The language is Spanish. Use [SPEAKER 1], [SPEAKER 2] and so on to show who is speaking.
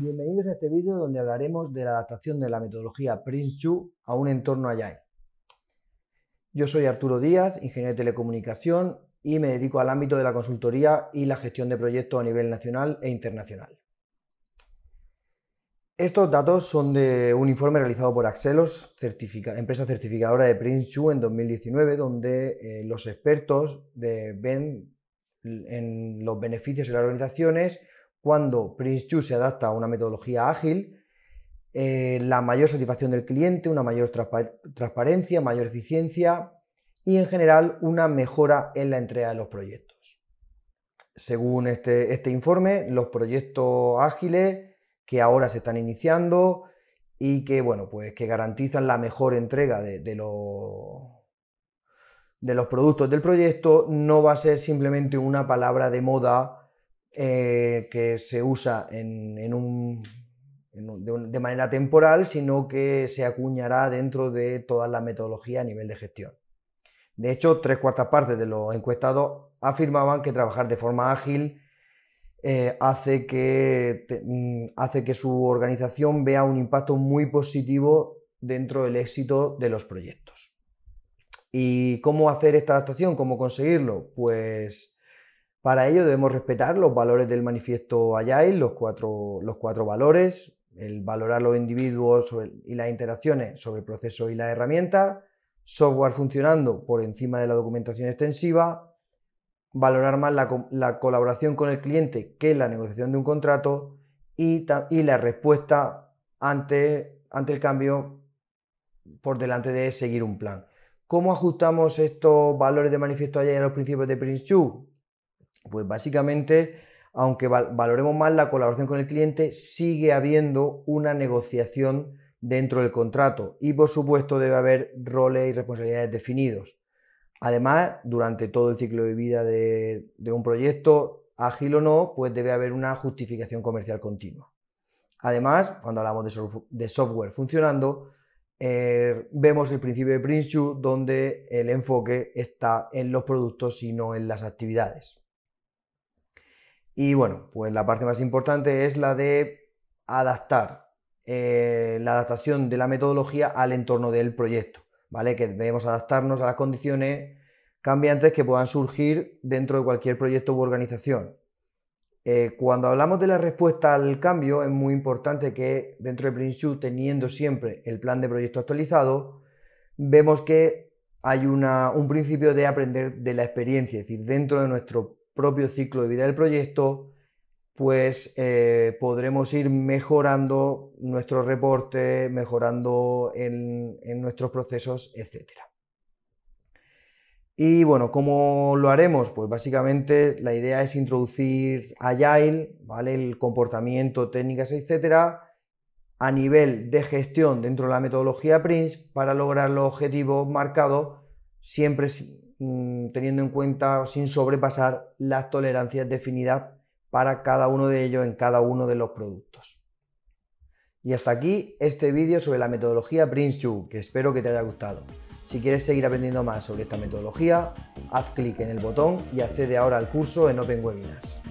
[SPEAKER 1] Bienvenidos a este vídeo donde hablaremos de la adaptación de la metodología prince a un entorno Agile. Yo soy Arturo Díaz, ingeniero de telecomunicación y me dedico al ámbito de la consultoría y la gestión de proyectos a nivel nacional e internacional. Estos datos son de un informe realizado por Axelos, empresa certificadora de prince en 2019, donde eh, los expertos ven en los beneficios de las organizaciones cuando Prince2 se adapta a una metodología ágil, eh, la mayor satisfacción del cliente, una mayor transparencia, mayor eficiencia y en general una mejora en la entrega de los proyectos. Según este, este, informe, los proyectos ágiles que ahora se están iniciando y que, bueno, pues que garantizan la mejor entrega de los productos del proyecto no va a ser simplemente una palabra de moda eh, que se usa en, un, de, manera temporal, sino que se acuñará dentro de toda la metodología a nivel de gestión. De hecho, tres cuartas partes de los encuestados afirmaban que trabajar de forma ágil eh, hace, que, mm, hace que su organización vea un impacto muy positivo dentro del éxito de los proyectos. ¿Y cómo hacer esta adaptación? ¿Cómo conseguirlo? Pues para ello debemos respetar los valores del manifiesto Agile, los cuatro, los cuatro valores, el valorar los individuos y las interacciones sobre el proceso y las herramientas, software funcionando por encima de la documentación extensiva, valorar más la, colaboración con el cliente que la negociación de un contrato y, la respuesta ante, ante el cambio por delante de seguir un plan. ¿Cómo ajustamos estos valores de manifiesto Agile a los principios de Prince 2? Pues básicamente, aunque valoremos más la colaboración con el cliente, sigue habiendo una negociación dentro del contrato y por supuesto debe haber roles y responsabilidades definidos. Además, durante todo el ciclo de vida de, un proyecto, ágil o no, pues debe haber una justificación comercial continua. Además, cuando hablamos de, software funcionando, eh, vemos el principio de Prince donde el enfoque está en los productos y no en las actividades. Y bueno, pues la parte más importante es la de adaptar eh, la adaptación de la metodología al entorno del proyecto, ¿vale? Que debemos adaptarnos a las condiciones cambiantes que puedan surgir dentro de cualquier proyecto u organización. Eh, cuando hablamos de la respuesta al cambio, es muy importante que dentro de PrinShu, teniendo siempre el plan de proyecto actualizado, vemos que hay un principio de aprender de la experiencia, es decir, dentro de nuestro propio ciclo de vida del proyecto, pues eh, podremos ir mejorando nuestro reporte, mejorando en, nuestros procesos, etcétera. Y bueno, ¿cómo lo haremos? Pues básicamente la idea es introducir Agile, ¿vale? El comportamiento, técnicas, etcétera, a nivel de gestión dentro de la metodología PRINCE para lograr los objetivos marcados siempre Mm, teniendo en cuenta sin sobrepasar las tolerancias definidas para cada uno de ellos en cada uno de los productos. Y hasta aquí este vídeo sobre la metodología prince que espero que te haya gustado. Si quieres seguir aprendiendo más sobre esta metodología, haz clic en el botón y accede ahora al curso en Open Webinars.